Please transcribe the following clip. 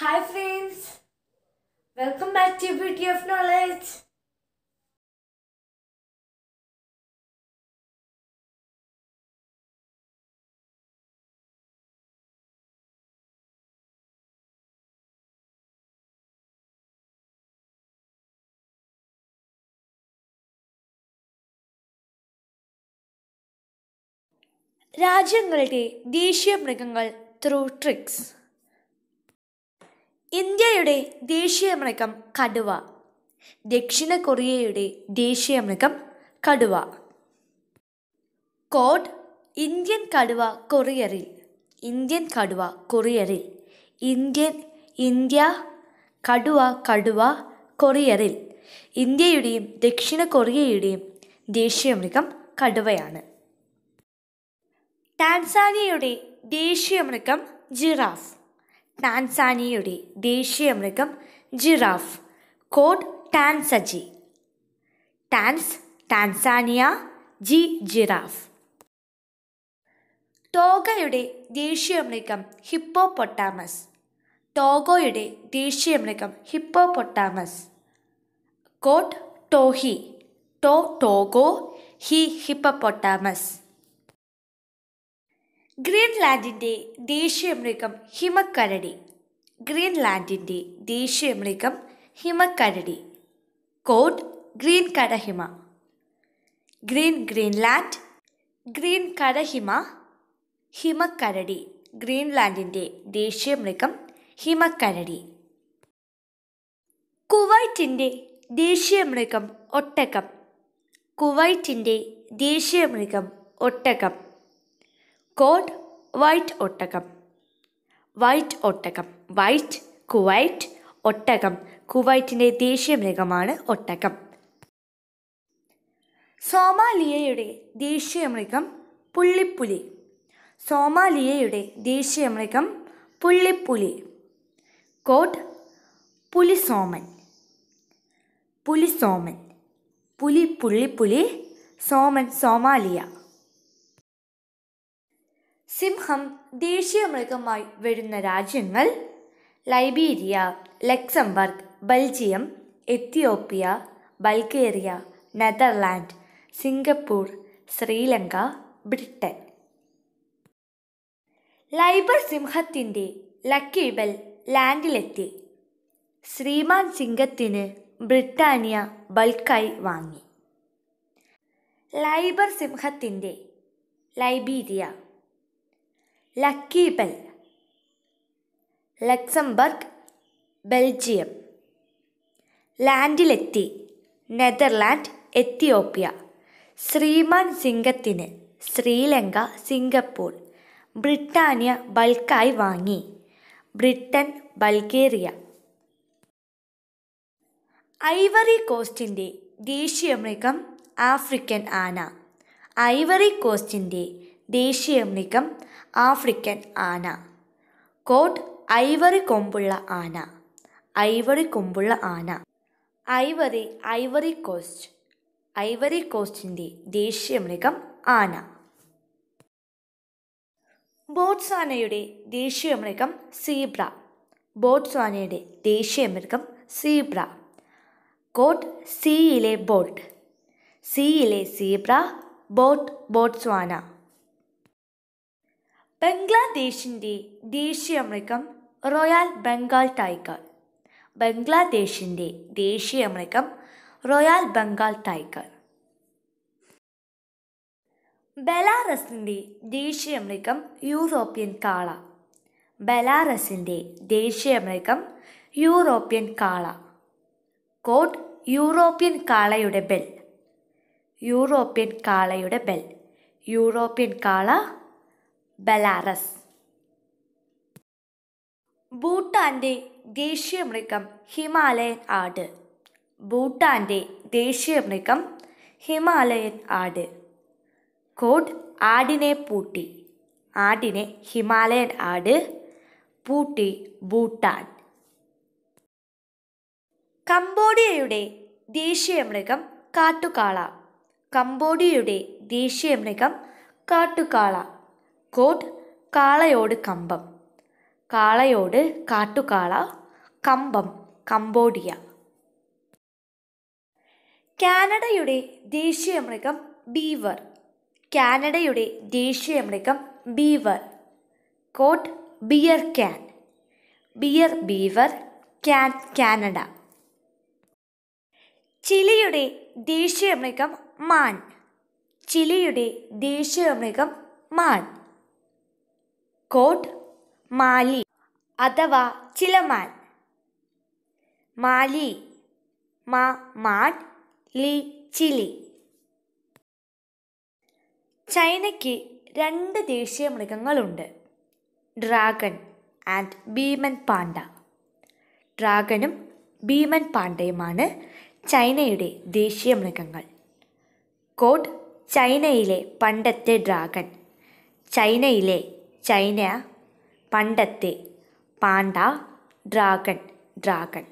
hi friends welcome back to Beauty of Knowledge രാജ്യങ്ങളുടെ ദേശീയ മൃഗങ്ങൾ ത്രൂ ട്രിക്സ് ഇന്ത്യയുടെ ദേശീയ മൃഗം കടുവ ദക്ഷിണ കൊറിയയുടെ ദേശീയ മൃഗം കടുവ കോഡ് ഇന്ത്യൻ കടുവ കൊറിയറിൽ ഇന്ത്യൻ കടുവ കൊറിയറിൽ ഇന്ത്യൻ ഇന്ത്യ കടുവ കടുവ കൊറിയറിൽ ഇന്ത്യയുടെയും ദക്ഷിണ കൊറിയയുടെയും ദേശീയ മൃഗം കടുവയാണ് ടാൻസാനിയയുടെ ദേശീയ മൃഗം ജിറാഫ് ടാൻസാനിയയുടെ ദേശീയ മൃഗം ജിറാഫ് കോഡ് ടാൻസജി ടാൻസ് ടാൻസാനിയ ജി ജിറാഫ് ടോഗയുടെ ദേശീയ മൃഗം ഹിപ്പോ പൊട്ടാമസ് ടോഗോയുടെ ദേശീയ മൃഗം ഹിപ്പോ പൊട്ടാമസ് കോട്ട് ടോഹി ടോ ടോഗോ ഹി ഹിപ്പോ പൊട്ടാമസ് ഗ്രീൻലാൻഡിൻ്റെ ദേശീയ മൃഗം ഹിമക്കരടി ഗ്രീൻലാൻഡിൻ്റെ ദേശീയ മൃഗം ഹിമക്കരടി കോട്ട് ഗ്രീൻ കടഹിമ ഗ്രീൻ ഗ്രീൻലാൻഡ് ഗ്രീൻ കടഹിമ ഹിമക്കരടി ഗ്രീൻലാൻഡിൻ്റെ ദേശീയ മൃഗം ഹിമക്കരടി കുവൈറ്റിൻ്റെ ദേശീയ മൃഗം ഒട്ടകം കുവൈറ്റിൻ്റെ ദേശീയ മൃഗം ഒട്ടകം കോഡ് വൈറ്റ് ഒട്ടകം വൈറ്റ് ഒട്ടകം വൈറ്റ് കുവൈറ്റ് ഒട്ടകം കുവൈറ്റിൻ്റെ ദേശീയ മൃഗമാണ് ഒട്ടകം സോമാലിയയുടെ ദേശീയ മൃഗം പുള്ളിപ്പുലി സോമാലിയയുടെ ദേശീയ മൃഗം പുള്ളിപ്പുലി കോട്ട് പുലിസോമൻ പുലിസോമൻ പുലി പുള്ളിപ്പുലി സോമൻ സോമാലിയ സിംഹം ദേശീയ മൃഗമായി വരുന്ന രാജ്യങ്ങൾ Liberia Luxembourg Belgium Ethiopia Bulgaria Netherland Singapore Sri Lanka Britain ലൈബർ സിംഹത്തിൻ്റെ ലക്കി ലാൻഡിലെത്തി ശ്രീമാൻ സിംഗത്തിന് ബ്രിട്ടാനിയ ബൾക്കായി വാങ്ങി ലൈബർ സിംഹത്തിൻ്റെ Liberia lucky bell Luxembourg Belgium ലാൻഡിലെത്തി നെതർലാൻഡ് എത്തിയോപ്യ ശ്രീമാൻ സിംഗത്തിന് ശ്രീലങ്ക സിംഗപ്പൂർ ബ്രിട്ടാനിയ ബൾക്കായി വാങ്ങി ബ്രിട്ടൻ ബൾഗേറിയ ഐവറി കോസ്റ്റിൻ്റെ ദേശീയ മൃഗം ആഫ്രിക്കൻ ആന ഐവറി കോസ്റ്റിൻ്റെ ദേശീയ മൃഗം ആഫ്രിക്കൻ ആന കോട്ട് ഐവറി കൊമ്പുള്ള ആന ഐവറി കൊമ്പുള്ള ആന ഐവറി ഐവറി കോസ്റ്റ് ഐവറി കോസ്റ്റിൻ്റെ ദേശീയ മൃഗം ആന ബോട്ട്സാനയുടെ ദേശീയ മൃഗം സീബ്ര ബോട്ട്സാനയുടെ ദേശീയ മൃഗം സീബ്ര കോട്ട് സിയിലെ ബോട്ട് സിയിലെ സീബ്ര ബോട്ട് ബോട്ട്സ്വാന ബംഗ്ലാദേശിൻ്റെ ദേശീയ മൃഗം റോയൽ ബംഗാൾ ടൈഗർ ബംഗ്ലാദേശിൻ്റെ ദേശീയ മൃഗം റോയൽ ബംഗാൾ ടൈഗർ ബലാറസിൻ്റെ ദേശീയ മൃഗം യൂറോപ്യൻ കാള ബലാറസിൻ്റെ ദേശീയ മൃഗം യൂറോപ്യൻ കാള കോട്ട് യൂറോപ്യൻ കാളയുടെ ബെൽ യൂറോപ്യൻ കാളയുടെ ബെൽ യൂറോപ്യൻ കാള ബലാറസ് ദേശീയ മൃഗം ഹിമാലയൻ ആട് ദേശീയ മൃഗം ഹിമാലയൻ ആട് കോട്ട് ആടിനെ പൂട്ടി ആടിനെ ഹിമാലയൻ ആട് പൂട്ടി ഭൂട്ടാൻ കംബോഡിയയുടെ മൃഗം കാട്ടുകാള കംബോഡിയയുടെ മൃഗം കാട്ടുകാള കോട്ട് കാളയോട് കമ്പം കാളയോട് കാട്ടുകാള കമ്പം കംബോഡിയ കാനഡയുടെ ദേശീയ മൃഗം ബീവർ കാനഡയുടെ ദേശീയ മൃഗം beaver code beer can beer beaver can Canada ചിലിയുടെ ദേശീയ മൃഗം മാൻ ചിലിയുടെ ദേശീയ മൃഗം മാൻ കോട്ട് മാലി അഥവാ ചിലമാൻ മാലി മാ മാൻ ലി ചിലി ചൈനയ്ക്ക് രണ്ട് ദേശീയ മൃഗങ്ങളുണ്ട് ഡ്രാഗൺ ആൻഡ് ഭീമൻ പാണ്ട ഡ്രാഗണും ഭീമൻ പാണ്ഡയുമാണ് ചൈനയുടെ ദേശീയ മൃഗങ്ങൾ കോട്ട് ചൈനയിലെ പണ്ടത്തെ ഡ്രാഗൺ ചൈനയിലെ ചൈന പണ്ടത്തെ പാണ്ട ഡ്രാഗൺ ഡ്രാഗൺ